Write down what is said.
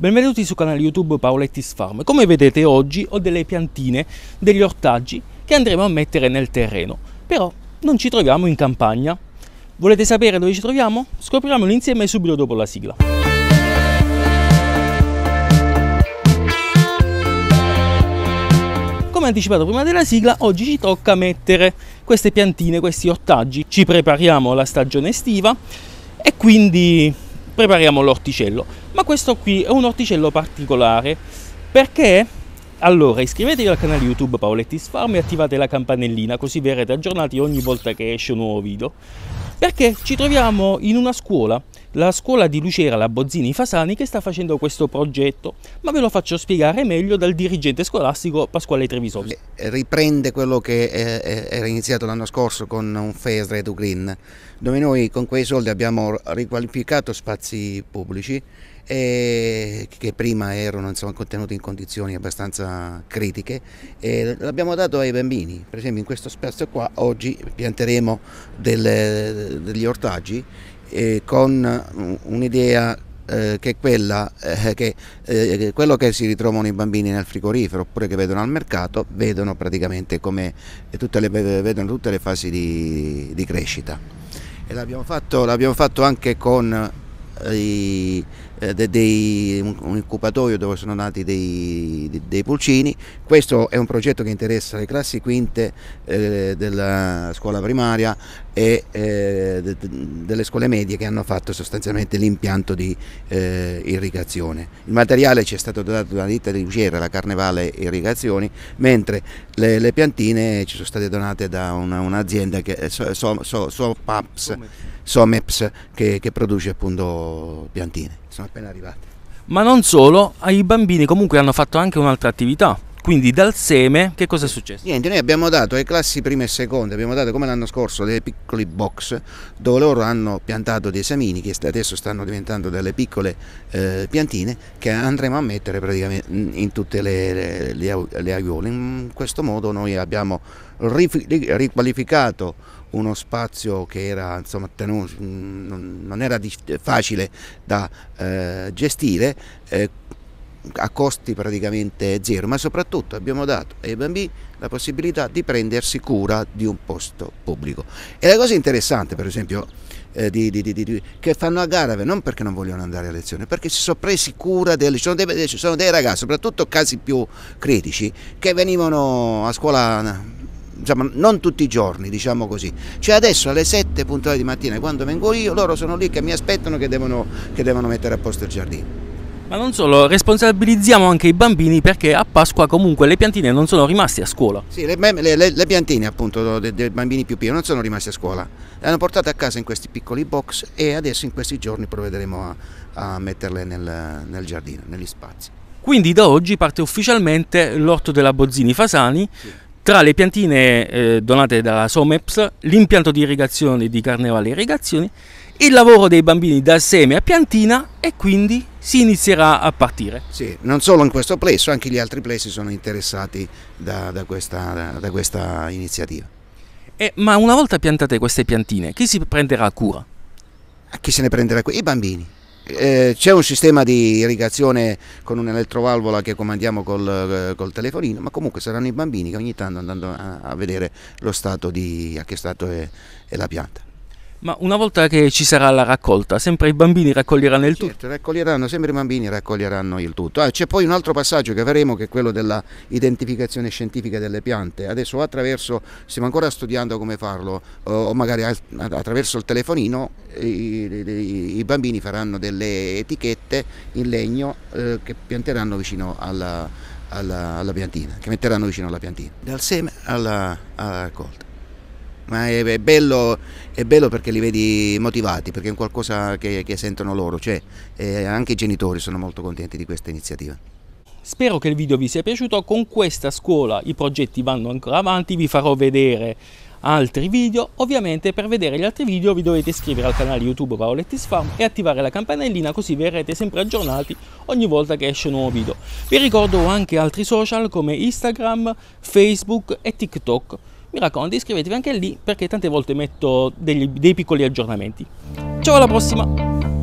Benvenuti sul canale YouTube Paoletti's Farm. Come vedete oggi ho delle piantine, degli ortaggi che andremo a mettere nel terreno, però non ci troviamo in campagna. Volete sapere dove ci troviamo? Scopriamolo insieme subito dopo la sigla. come anticipato prima della sigla, oggi ci tocca mettere queste piantine, questi ortaggi. Ci prepariamo alla stagione estiva e quindi prepariamo l'orticello ma questo qui è un orticello particolare perché allora iscrivetevi al canale YouTube Paoletti's Farm e attivate la campanellina così verrete aggiornati ogni volta che esce un nuovo video perché ci troviamo in una scuola la scuola di Lucera la Bozzini Fasani che sta facendo questo progetto, ma ve lo faccio spiegare meglio dal dirigente scolastico Pasquale Trevisoli. Eh, riprende quello che eh, eh, era iniziato l'anno scorso con un Fair Red Green, dove noi con quei soldi abbiamo riqualificato spazi pubblici che prima erano insomma, contenuti in condizioni abbastanza critiche e l'abbiamo dato ai bambini. Per esempio in questo spazio qua oggi pianteremo delle, degli ortaggi eh, con un'idea eh, che è quella eh, che eh, quello che si ritrovano i bambini nel frigorifero oppure che vedono al mercato vedono praticamente come tutte le, vedono tutte le fasi di, di crescita e l'abbiamo fatto, l'abbiamo fatto anche con eh, i eh, dei, un, un incubatorio dove sono nati dei, dei, dei, pulcini. Questo è un progetto che interessa le classi quinte eh, della scuola primaria e eh, de, delle scuole medie che hanno fatto sostanzialmente l'impianto di eh, irrigazione. Il materiale ci è stato dotato dalla ditta di Ucera, la Carnevale Irrigazioni, mentre le, le, piantine ci sono state donate da un'azienda che eh, so, so, so, so PAPS, Someps che, che produce appunto piantine sono appena arrivati. Ma non solo, i bambini comunque hanno fatto anche un'altra attività. Quindi dal seme che cosa è successo? Niente, noi abbiamo dato ai classi prime e seconde, abbiamo dato come l'anno scorso dei piccoli box dove loro hanno piantato dei semini che adesso stanno diventando delle piccole eh, piantine che andremo a mettere praticamente in tutte le, le, le aiuole. In questo modo noi abbiamo riqualificato uno spazio che era, insomma, tenuto, non era facile da eh, gestire. Eh, a costi praticamente zero, ma soprattutto abbiamo dato ai bambini la possibilità di prendersi cura di un posto pubblico. E la cosa interessante, per esempio, eh, di, di, di, che fanno a Garave non perché non vogliono andare a lezione, perché si sono presi cura delle, ci, sono dei, sono dei ragazzi, soprattutto casi più critici, che venivano a scuola Diciamo, non tutti i giorni, diciamo così. Cioè adesso alle 7 puntuali di mattina, quando vengo io, loro sono lì che mi aspettano che devono, che devono mettere a posto il giardino. Ma non solo, responsabilizziamo anche i bambini perché a Pasqua comunque le piantine non sono rimaste a scuola. Sì, le, le, le, le piantine appunto dei bambini più piccoli non sono rimaste a scuola, le hanno portate a casa in questi piccoli box e adesso in questi giorni provvederemo a, a metterle nel, nel giardino, negli spazi. Quindi da oggi parte ufficialmente l'orto della Bozzini Fasani. Sì. Tra le piantine eh, donate dalla Someps, l'impianto di irrigazione di Carnevale Irrigazioni il lavoro dei bambini dal seme a piantina e quindi si inizierà a partire. Sì, non solo in questo plesso, anche gli altri plessi sono interessati da, da, questa, da questa, iniziativa. Eh, ma una volta piantate queste piantine, chi si prenderà cura? Chi se ne prenderà cura? I bambini. Eh, c'è un sistema di irrigazione con un'elettrovalvola che comandiamo col, eh, col, telefonino, ma comunque saranno i bambini che ogni tanto andando a, a vedere lo stato di, a che stato è, è la pianta. Ma una volta che ci sarà la raccolta, sempre i bambini raccoglieranno il tutto? Certo, raccoglieranno, sempre i bambini raccoglieranno il tutto. Ah, c'è poi un altro passaggio che faremo che è quello dell'identificazione scientifica delle piante. Adesso attraverso, stiamo ancora studiando come farlo, o magari attraverso il telefonino i, i, i bambini faranno delle etichette in legno eh, che pianteranno vicino alla, alla, alla piantina, che metteranno vicino alla piantina, dal seme alla, alla raccolta ma è, è, bello, è, bello, perché li vedi motivati, perché è un qualcosa che, che sentono loro, cioè, eh, anche i genitori sono molto contenti di questa iniziativa. Spero che il video vi sia piaciuto, con questa scuola i progetti vanno ancora avanti, vi farò vedere altri video, ovviamente per vedere gli altri video vi dovete iscrivere al canale YouTube Paoletti's Farm e attivare la campanellina così verrete sempre aggiornati ogni volta che esce un nuovo video. Vi ricordo anche altri social come Instagram, Facebook e TikTok mi raccomando iscrivetevi anche lì perché tante volte metto degli, dei piccoli aggiornamenti. Ciao alla prossima!